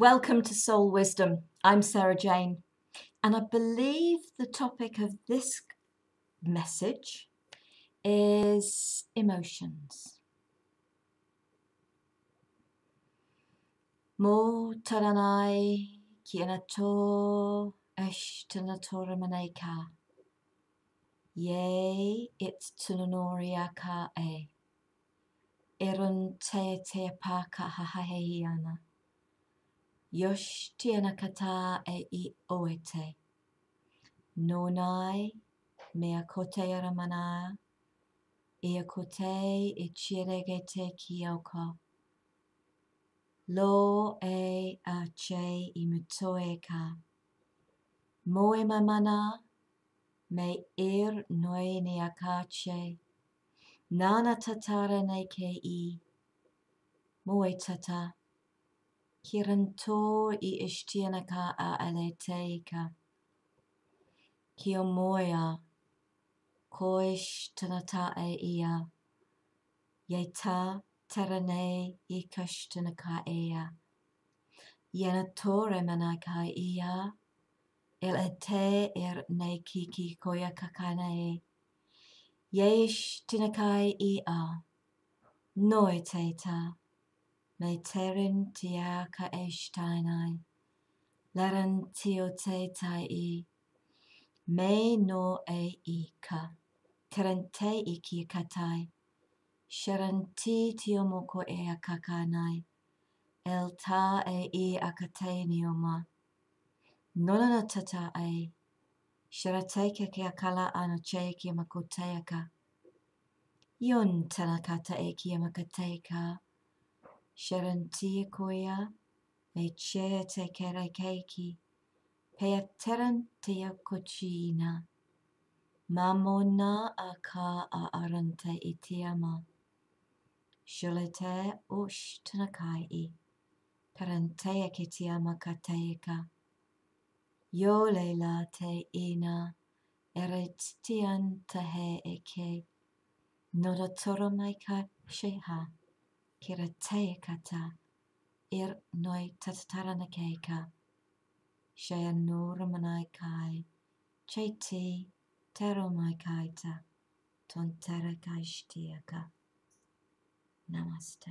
Welcome to Soul Wisdom. I'm Sarah Jane, and I believe the topic of this message is emotions. Mo taranai ki anato eshtanatora ramaneka, Yea, it tunoria ka e. Erun te te paka hahaheiana. Yoshtiana kata ei oete. Nonai mea kote ramana. Ia kote e chiregete kioko. Lo e ache imutoeka. Moe mamana me ir noi neakache. Nana tatara nei ke i. Moe tata. Kirento i estiena ka a aleteika. Kio moia koish tanata e ia. Yeta terane i kashtana ka ea. Yena tore mana ka ia. El ete er ne kiki koya kakana e. Yeish tinakai ia. Noi teta. Noi meiterin tia ka eishtainai, leren tio te tai i, me no e ika, teren te iki katai, sheren ti tio moko e akakanai, el ta e i akate nioma, nonana tata e, sharateke ke akala ano che ki makoteaka, yon tanakata e ki makateka, Sharon tia koia, e chea te kere keiki, pea teran tia kochiina. Mamo nā a kā a arante i te ama. Shule te o sh tanakai i. Parantea ke te ama ka teika. Yo leila te ina. Ere tian te he e ke. Nora toro mai ka sheha. kira te kata ir noi tatarana keika shaya nurmanai kai che ti tero mai ton tera kai shtiaka namaste